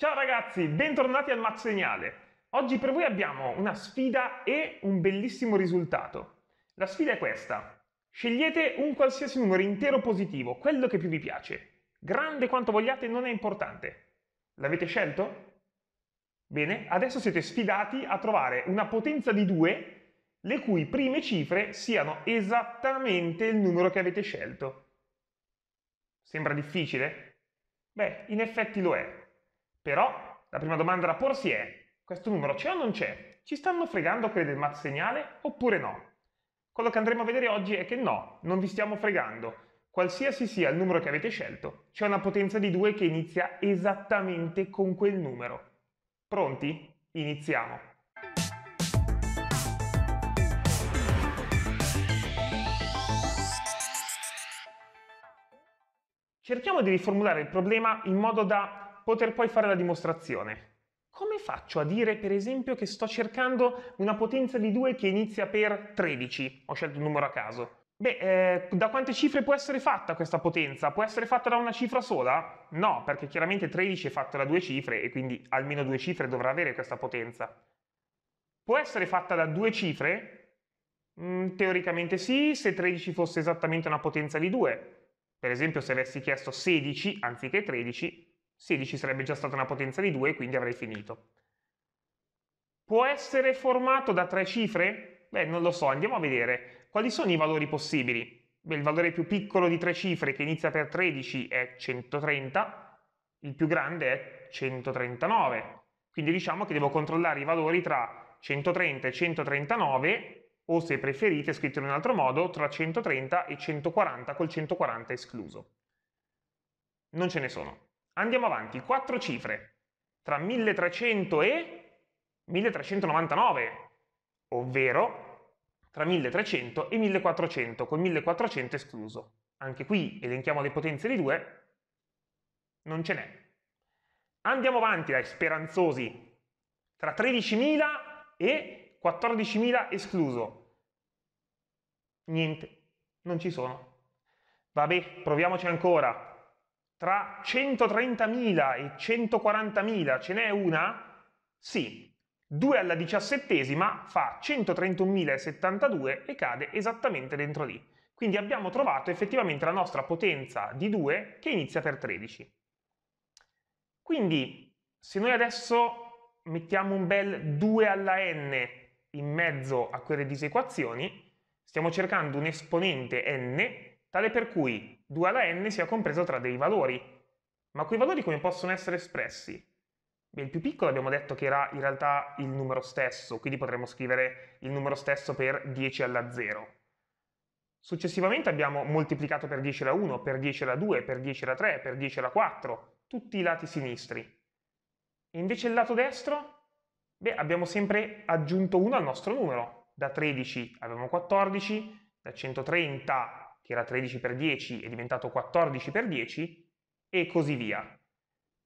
Ciao ragazzi, bentornati al Max Segnale. Oggi per voi abbiamo una sfida e un bellissimo risultato. La sfida è questa. Scegliete un qualsiasi numero intero positivo, quello che più vi piace. Grande quanto vogliate non è importante. L'avete scelto? Bene, adesso siete sfidati a trovare una potenza di 2 le cui prime cifre siano esattamente il numero che avete scelto. Sembra difficile? Beh, in effetti lo è. Però la prima domanda da porsi è, questo numero c'è o non c'è? Ci stanno fregando che del max segnale oppure no? Quello che andremo a vedere oggi è che no, non vi stiamo fregando. Qualsiasi sia il numero che avete scelto, c'è una potenza di 2 che inizia esattamente con quel numero. Pronti? Iniziamo! Cerchiamo di riformulare il problema in modo da poter poi fare la dimostrazione. Come faccio a dire, per esempio, che sto cercando una potenza di 2 che inizia per 13? Ho scelto un numero a caso. Beh, eh, da quante cifre può essere fatta questa potenza? Può essere fatta da una cifra sola? No, perché chiaramente 13 è fatta da due cifre e quindi almeno due cifre dovrà avere questa potenza. Può essere fatta da due cifre? Mm, teoricamente sì, se 13 fosse esattamente una potenza di 2. Per esempio se avessi chiesto 16 anziché 13, 16 sarebbe già stata una potenza di 2, quindi avrei finito. Può essere formato da tre cifre? Beh, non lo so, andiamo a vedere. Quali sono i valori possibili? Beh, il valore più piccolo di tre cifre che inizia per 13 è 130, il più grande è 139. Quindi diciamo che devo controllare i valori tra 130 e 139, o se preferite, scritto in un altro modo, tra 130 e 140, col 140 escluso. Non ce ne sono. Andiamo avanti, quattro cifre, tra 1300 e 1399, ovvero tra 1300 e 1400, con 1400 escluso. Anche qui elenchiamo le potenze di 2, non ce n'è. Andiamo avanti, dai, speranzosi, tra 13.000 e 14.000 escluso. Niente, non ci sono. Vabbè, proviamoci ancora tra 130.000 e 140.000 ce n'è una? Sì. 2 alla diciassettesima fa 131.072 e cade esattamente dentro lì. Quindi abbiamo trovato effettivamente la nostra potenza di 2 che inizia per 13. Quindi se noi adesso mettiamo un bel 2 alla n in mezzo a quelle disequazioni, stiamo cercando un esponente n tale per cui 2 alla n sia compreso tra dei valori. Ma quei valori come possono essere espressi? Beh, il più piccolo abbiamo detto che era in realtà il numero stesso, quindi potremmo scrivere il numero stesso per 10 alla 0. Successivamente abbiamo moltiplicato per 10 alla 1, per 10 alla 2, per 10 alla 3, per 10 alla 4, tutti i lati sinistri. E invece il lato destro? Beh, abbiamo sempre aggiunto 1 al nostro numero. Da 13 avevamo 14, da 130 che era 13x10 è diventato 14x10 e così via.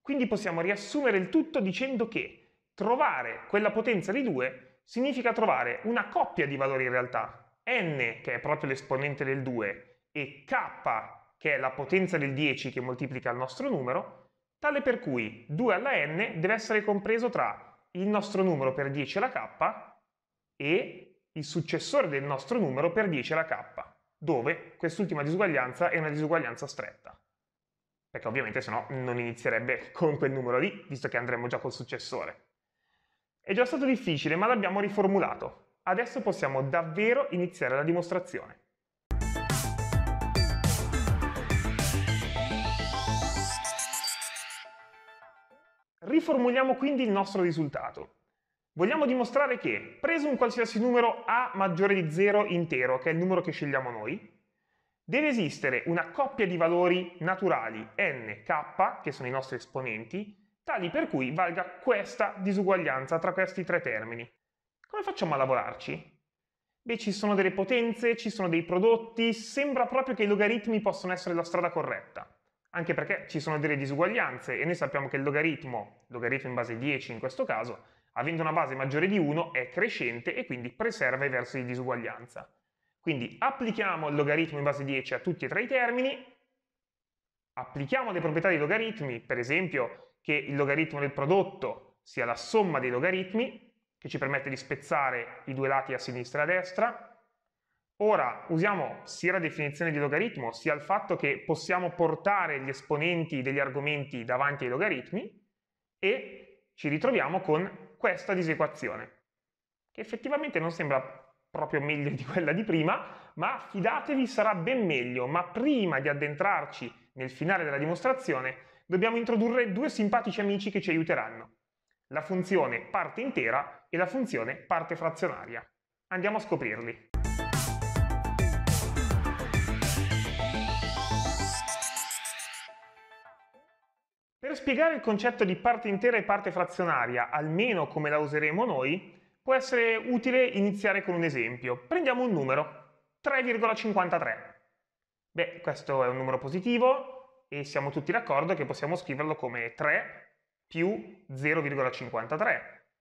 Quindi possiamo riassumere il tutto dicendo che trovare quella potenza di 2 significa trovare una coppia di valori in realtà, n che è proprio l'esponente del 2 e k che è la potenza del 10 che moltiplica il nostro numero, tale per cui 2 alla n deve essere compreso tra il nostro numero per 10 alla k e il successore del nostro numero per 10 alla k dove quest'ultima disuguaglianza è una disuguaglianza stretta. Perché ovviamente se no non inizierebbe con quel numero lì, visto che andremo già col successore. È già stato difficile, ma l'abbiamo riformulato. Adesso possiamo davvero iniziare la dimostrazione. Riformuliamo quindi il nostro risultato. Vogliamo dimostrare che, preso un qualsiasi numero a maggiore di 0 intero, che è il numero che scegliamo noi, deve esistere una coppia di valori naturali n, k, che sono i nostri esponenti, tali per cui valga questa disuguaglianza tra questi tre termini. Come facciamo a lavorarci? Beh, ci sono delle potenze, ci sono dei prodotti, sembra proprio che i logaritmi possano essere la strada corretta. Anche perché ci sono delle disuguaglianze e noi sappiamo che il logaritmo, logaritmo in base 10 in questo caso, avendo una base maggiore di 1 è crescente e quindi preserva i versi di disuguaglianza. Quindi applichiamo il logaritmo in base 10 a tutti e tre i termini, applichiamo le proprietà dei logaritmi, per esempio che il logaritmo del prodotto sia la somma dei logaritmi, che ci permette di spezzare i due lati a sinistra e a destra. Ora usiamo sia la definizione di logaritmo, sia il fatto che possiamo portare gli esponenti degli argomenti davanti ai logaritmi e ci ritroviamo con questa disequazione, che effettivamente non sembra proprio meglio di quella di prima, ma fidatevi sarà ben meglio, ma prima di addentrarci nel finale della dimostrazione dobbiamo introdurre due simpatici amici che ci aiuteranno, la funzione parte intera e la funzione parte frazionaria. Andiamo a scoprirli. spiegare il concetto di parte intera e parte frazionaria, almeno come la useremo noi, può essere utile iniziare con un esempio. Prendiamo un numero, 3,53. Beh, questo è un numero positivo e siamo tutti d'accordo che possiamo scriverlo come 3 più 0,53,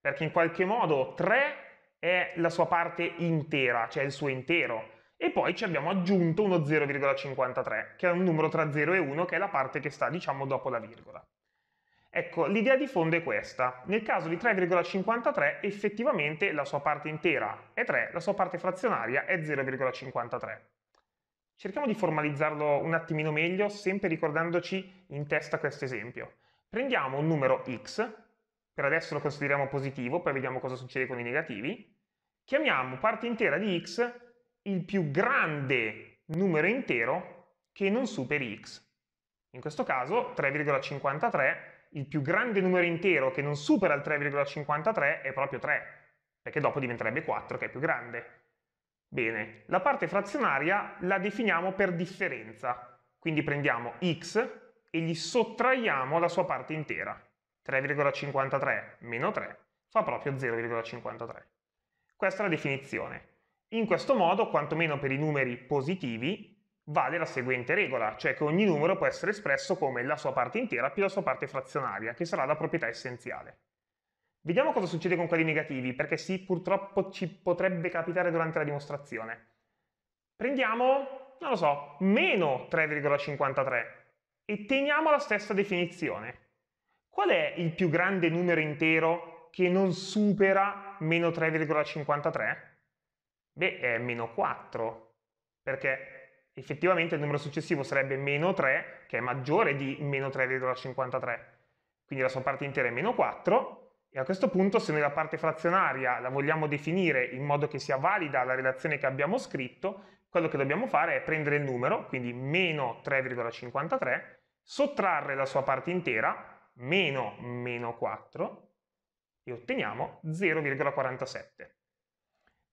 perché in qualche modo 3 è la sua parte intera, cioè il suo intero, e poi ci abbiamo aggiunto uno 0,53, che è un numero tra 0 e 1, che è la parte che sta, diciamo, dopo la virgola. Ecco, l'idea di fondo è questa. Nel caso di 3,53 effettivamente la sua parte intera è 3, la sua parte frazionaria è 0,53. Cerchiamo di formalizzarlo un attimino meglio, sempre ricordandoci in testa questo esempio. Prendiamo un numero x, per adesso lo consideriamo positivo, poi vediamo cosa succede con i negativi. Chiamiamo parte intera di x il più grande numero intero che non superi x. In questo caso 3,53 il più grande numero intero che non supera il 3,53 è proprio 3, perché dopo diventerebbe 4 che è più grande. Bene, la parte frazionaria la definiamo per differenza, quindi prendiamo x e gli sottraiamo la sua parte intera. 3,53 meno 3 fa proprio 0,53. Questa è la definizione. In questo modo, quantomeno per i numeri positivi, vale la seguente regola, cioè che ogni numero può essere espresso come la sua parte intera più la sua parte frazionaria, che sarà la proprietà essenziale. Vediamo cosa succede con quelli negativi, perché sì, purtroppo ci potrebbe capitare durante la dimostrazione. Prendiamo, non lo so, meno 3,53 e teniamo la stessa definizione. Qual è il più grande numero intero che non supera meno 3,53? Beh, è meno 4, perché effettivamente il numero successivo sarebbe meno 3, che è maggiore di meno 3,53. Quindi la sua parte intera è meno 4, e a questo punto se noi la parte frazionaria la vogliamo definire in modo che sia valida la relazione che abbiamo scritto, quello che dobbiamo fare è prendere il numero, quindi meno 3,53, sottrarre la sua parte intera, meno meno 4, e otteniamo 0,47.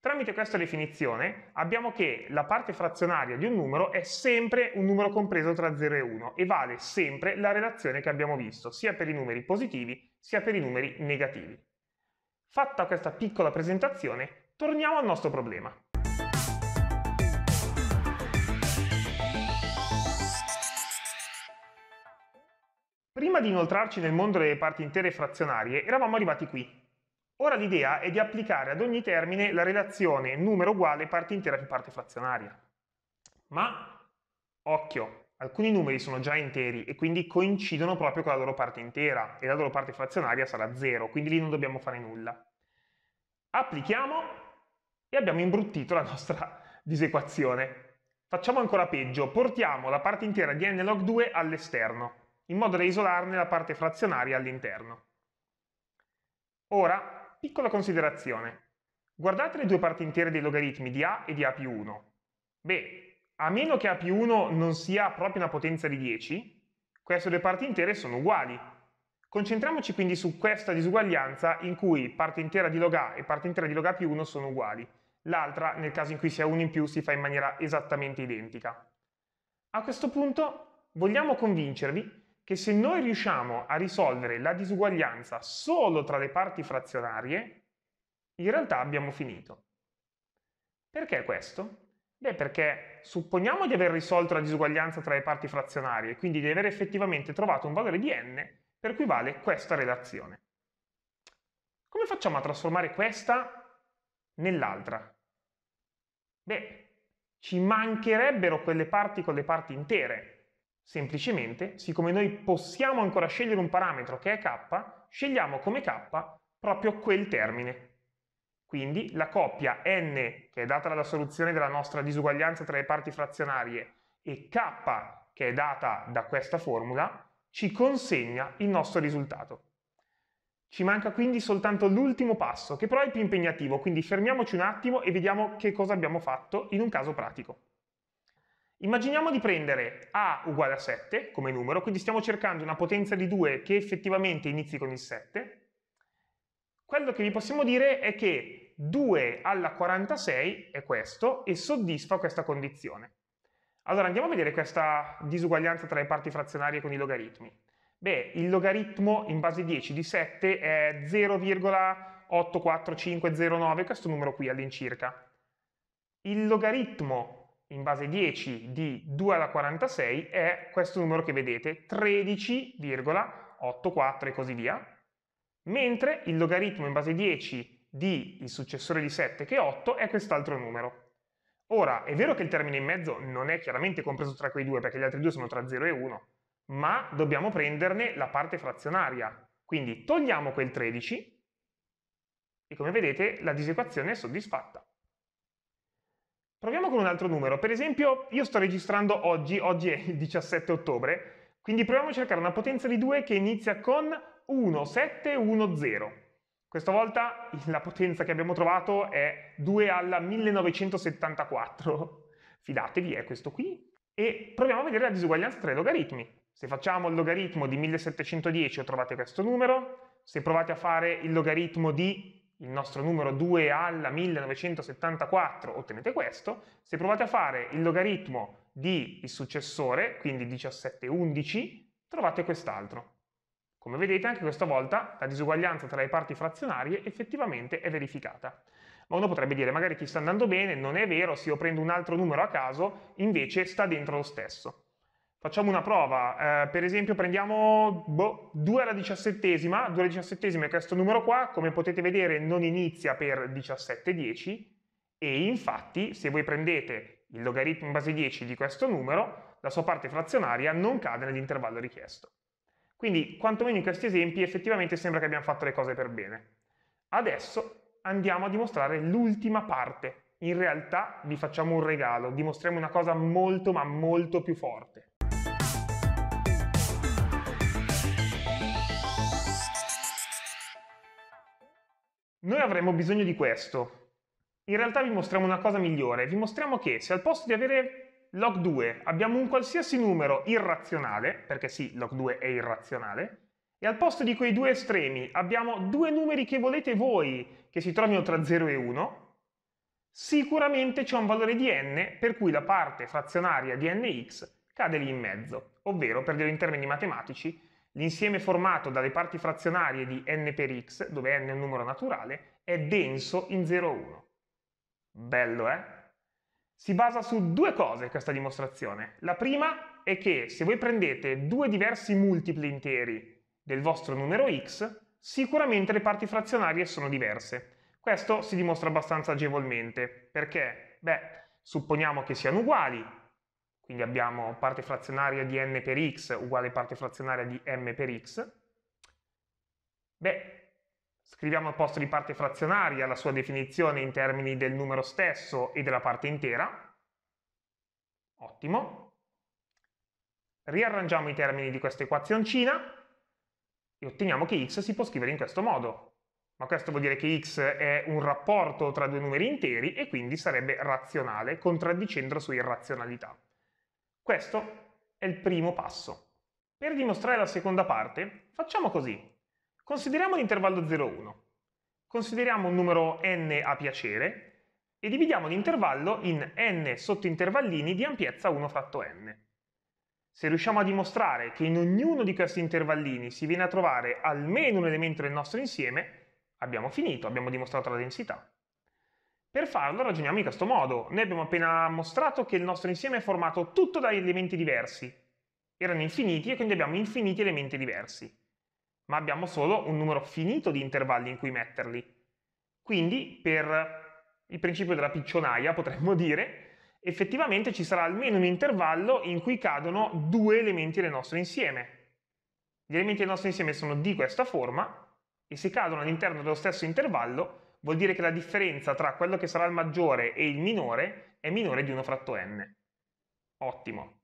Tramite questa definizione abbiamo che la parte frazionaria di un numero è sempre un numero compreso tra 0 e 1 e vale sempre la relazione che abbiamo visto, sia per i numeri positivi sia per i numeri negativi. Fatta questa piccola presentazione, torniamo al nostro problema. Prima di inoltrarci nel mondo delle parti intere e frazionarie, eravamo arrivati qui, Ora l'idea è di applicare ad ogni termine la relazione numero uguale parte intera più parte frazionaria. Ma, occhio, alcuni numeri sono già interi e quindi coincidono proprio con la loro parte intera e la loro parte frazionaria sarà 0, quindi lì non dobbiamo fare nulla. Applichiamo e abbiamo imbruttito la nostra disequazione. Facciamo ancora peggio, portiamo la parte intera di n log 2 all'esterno, in modo da isolarne la parte frazionaria all'interno. Ora Piccola considerazione. Guardate le due parti intere dei logaritmi di a e di a più 1. Beh, a meno che a più 1 non sia proprio una potenza di 10, queste due parti intere sono uguali. Concentriamoci quindi su questa disuguaglianza in cui parte intera di log a e parte intera di log a più 1 sono uguali. L'altra, nel caso in cui sia 1 in più, si fa in maniera esattamente identica. A questo punto vogliamo convincervi che se noi riusciamo a risolvere la disuguaglianza solo tra le parti frazionarie, in realtà abbiamo finito. Perché questo? Beh, perché supponiamo di aver risolto la disuguaglianza tra le parti frazionarie, quindi di aver effettivamente trovato un valore di n per cui vale questa relazione. Come facciamo a trasformare questa nell'altra? Beh, ci mancherebbero quelle parti con le parti intere, Semplicemente, siccome noi possiamo ancora scegliere un parametro che è k, scegliamo come k proprio quel termine. Quindi la coppia n, che è data dalla soluzione della nostra disuguaglianza tra le parti frazionarie, e k, che è data da questa formula, ci consegna il nostro risultato. Ci manca quindi soltanto l'ultimo passo, che però è più impegnativo, quindi fermiamoci un attimo e vediamo che cosa abbiamo fatto in un caso pratico. Immaginiamo di prendere A uguale a 7 come numero, quindi stiamo cercando una potenza di 2 che effettivamente inizi con il 7. Quello che vi possiamo dire è che 2 alla 46 è questo e soddisfa questa condizione. Allora andiamo a vedere questa disuguaglianza tra le parti frazionarie con i logaritmi. Beh, il logaritmo in base 10 di 7 è 0,84509, questo numero qui all'incirca. Il logaritmo in base 10 di 2 alla 46 è questo numero che vedete, 13,84 e così via, mentre il logaritmo in base 10 di il successore di 7 che è 8 è quest'altro numero. Ora, è vero che il termine in mezzo non è chiaramente compreso tra quei due, perché gli altri due sono tra 0 e 1, ma dobbiamo prenderne la parte frazionaria. Quindi togliamo quel 13 e come vedete la disequazione è soddisfatta. Proviamo con un altro numero. Per esempio, io sto registrando oggi, oggi è il 17 ottobre, quindi proviamo a cercare una potenza di 2 che inizia con 1710. Questa volta la potenza che abbiamo trovato è 2 alla 1974. Fidatevi, è questo qui. E proviamo a vedere la disuguaglianza tra i logaritmi. Se facciamo il logaritmo di 1710 trovate questo numero, se provate a fare il logaritmo di il nostro numero 2 alla 1974 ottenete questo, se provate a fare il logaritmo di il successore, quindi 1711, trovate quest'altro. Come vedete anche questa volta la disuguaglianza tra le parti frazionarie effettivamente è verificata. Ma uno potrebbe dire magari ti sta andando bene, non è vero, se io prendo un altro numero a caso invece sta dentro lo stesso. Facciamo una prova, eh, per esempio prendiamo boh, 2 alla diciassettesima, 2 alla diciassettesima è questo numero qua, come potete vedere non inizia per 17,10 e infatti se voi prendete il logaritmo in base 10 di questo numero, la sua parte frazionaria non cade nell'intervallo richiesto. Quindi quantomeno in questi esempi effettivamente sembra che abbiamo fatto le cose per bene. Adesso andiamo a dimostrare l'ultima parte. In realtà vi facciamo un regalo, dimostriamo una cosa molto ma molto più forte. Noi avremmo bisogno di questo. In realtà vi mostriamo una cosa migliore. Vi mostriamo che se al posto di avere log2 abbiamo un qualsiasi numero irrazionale, perché sì, log2 è irrazionale, e al posto di quei due estremi abbiamo due numeri che volete voi che si trovino tra 0 e 1, sicuramente c'è un valore di n per cui la parte frazionaria di nx cade lì in mezzo, ovvero, per dire in termini matematici, L'insieme formato dalle parti frazionarie di n per x, dove n è un numero naturale, è denso in 0,1. Bello, eh? Si basa su due cose questa dimostrazione. La prima è che se voi prendete due diversi multipli interi del vostro numero x, sicuramente le parti frazionarie sono diverse. Questo si dimostra abbastanza agevolmente, perché, beh, supponiamo che siano uguali, quindi abbiamo parte frazionaria di n per x uguale parte frazionaria di m per x. Beh, scriviamo al posto di parte frazionaria la sua definizione in termini del numero stesso e della parte intera. Ottimo. Riarrangiamo i termini di questa equazioncina e otteniamo che x si può scrivere in questo modo. Ma questo vuol dire che x è un rapporto tra due numeri interi e quindi sarebbe razionale, contraddicendo la sua irrazionalità. Questo è il primo passo. Per dimostrare la seconda parte, facciamo così. Consideriamo l'intervallo 0,1. Consideriamo un numero n a piacere e dividiamo l'intervallo in n sottointervallini di ampiezza 1 fratto n. Se riusciamo a dimostrare che in ognuno di questi intervallini si viene a trovare almeno un elemento del nostro insieme, abbiamo finito, abbiamo dimostrato la densità. Per farlo ragioniamo in questo modo. Noi abbiamo appena mostrato che il nostro insieme è formato tutto da elementi diversi. Erano infiniti e quindi abbiamo infiniti elementi diversi. Ma abbiamo solo un numero finito di intervalli in cui metterli. Quindi, per il principio della piccionaia, potremmo dire, effettivamente ci sarà almeno un intervallo in cui cadono due elementi del nostro insieme. Gli elementi del nostro insieme sono di questa forma e se cadono all'interno dello stesso intervallo vuol dire che la differenza tra quello che sarà il maggiore e il minore è minore di 1 fratto n. Ottimo.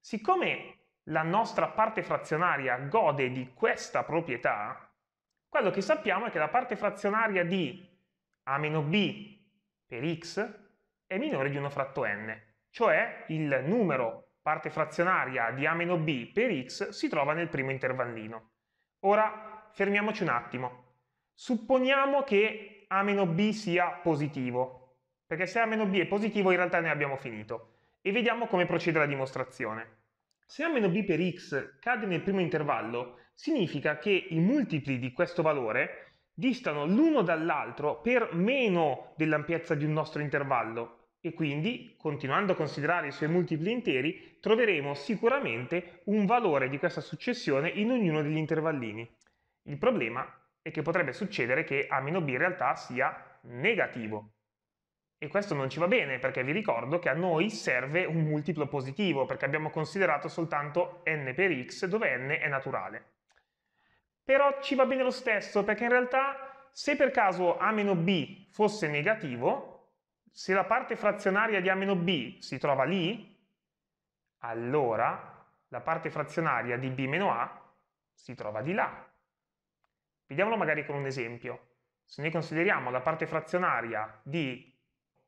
Siccome la nostra parte frazionaria gode di questa proprietà, quello che sappiamo è che la parte frazionaria di a b per x è minore di 1 fratto n, cioè il numero parte frazionaria di a b per x si trova nel primo intervallino. Ora fermiamoci un attimo. Supponiamo che a meno b sia positivo, perché se a meno b è positivo in realtà ne abbiamo finito. E vediamo come procede la dimostrazione. Se a meno b per x cade nel primo intervallo, significa che i multipli di questo valore distano l'uno dall'altro per meno dell'ampiezza di un nostro intervallo e quindi, continuando a considerare i suoi multipli interi, troveremo sicuramente un valore di questa successione in ognuno degli intervallini. Il problema e che potrebbe succedere che A B in realtà sia negativo. E questo non ci va bene perché vi ricordo che a noi serve un multiplo positivo perché abbiamo considerato soltanto n per x dove n è naturale. Però ci va bene lo stesso perché in realtà se per caso a b fosse negativo, se la parte frazionaria di a b si trova lì, allora la parte frazionaria di b a si trova di là. Vediamolo magari con un esempio. Se noi consideriamo la parte frazionaria di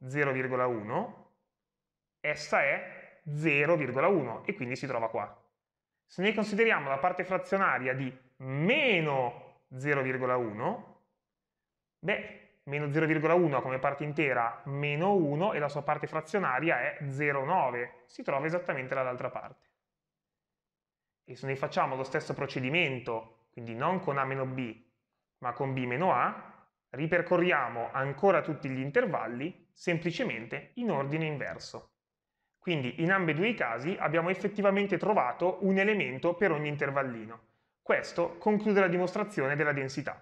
0,1, essa è 0,1 e quindi si trova qua. Se noi consideriamo la parte frazionaria di meno 0,1, beh, meno 0,1 ha come parte intera meno 1 e la sua parte frazionaria è 0,9, si trova esattamente dall'altra parte. E se noi facciamo lo stesso procedimento, quindi non con A meno B, ma con B-A ripercorriamo ancora tutti gli intervalli semplicemente in ordine inverso. Quindi in ambedue i casi abbiamo effettivamente trovato un elemento per ogni intervallino. Questo conclude la dimostrazione della densità.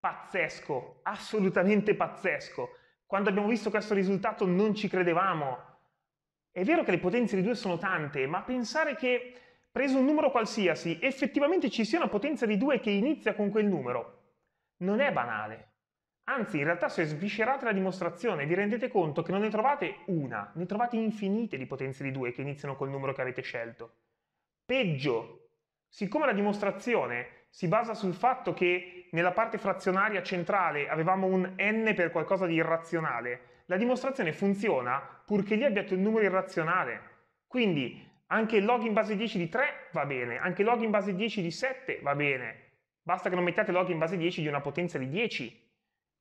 Pazzesco, assolutamente pazzesco. Quando abbiamo visto questo risultato non ci credevamo. È vero che le potenze di 2 sono tante, ma pensare che, preso un numero qualsiasi, effettivamente ci sia una potenza di 2 che inizia con quel numero, non è banale. Anzi, in realtà se sviscerate la dimostrazione vi rendete conto che non ne trovate una, ne trovate infinite di potenze di 2 che iniziano col numero che avete scelto. Peggio, siccome la dimostrazione si basa sul fatto che nella parte frazionaria centrale avevamo un n per qualcosa di irrazionale, la dimostrazione funziona purché lì abbiate un numero irrazionale. Quindi anche il log in base 10 di 3 va bene, anche il log in base 10 di 7 va bene. Basta che non mettiate log in base 10 di una potenza di 10.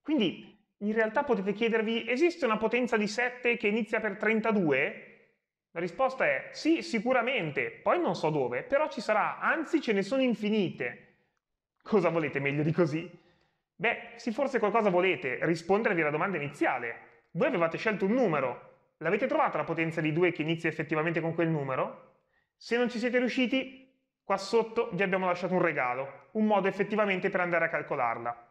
Quindi in realtà potete chiedervi, esiste una potenza di 7 che inizia per 32? La risposta è sì, sicuramente, poi non so dove, però ci sarà, anzi ce ne sono infinite. Cosa volete meglio di così? Beh, sì forse qualcosa volete, rispondervi alla domanda iniziale voi avevate scelto un numero, l'avete trovata la potenza di 2 che inizia effettivamente con quel numero? Se non ci siete riusciti, qua sotto vi abbiamo lasciato un regalo, un modo effettivamente per andare a calcolarla.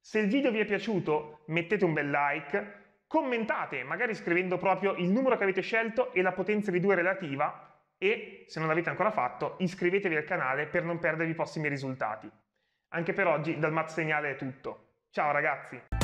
Se il video vi è piaciuto, mettete un bel like, commentate, magari scrivendo proprio il numero che avete scelto e la potenza di 2 relativa, e, se non l'avete ancora fatto, iscrivetevi al canale per non perdervi i prossimi risultati. Anche per oggi dal Mazzegnale è tutto. Ciao ragazzi!